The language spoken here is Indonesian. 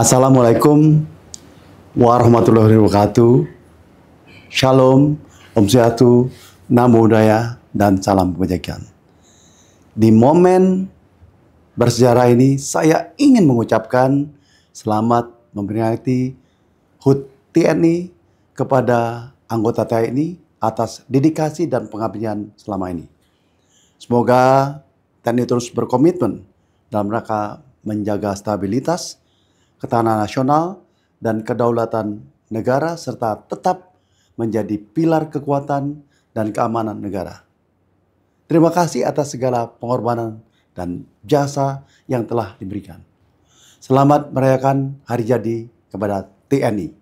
Assalamualaikum warahmatullahi wabarakatuh. Shalom, Om Swastiastu, Namo Udaya, dan salam kebajikan. Di momen bersejarah ini, saya ingin mengucapkan selamat memperingati HUT TNI kepada anggota TNI atas dedikasi dan pengabdian selama ini. Semoga TNI terus berkomitmen dalam rangka menjaga stabilitas, ketahanan nasional, dan kedaulatan negara serta tetap menjadi pilar kekuatan dan keamanan negara. Terima kasih atas segala pengorbanan dan jasa yang telah diberikan. Selamat merayakan hari jadi kepada TNI.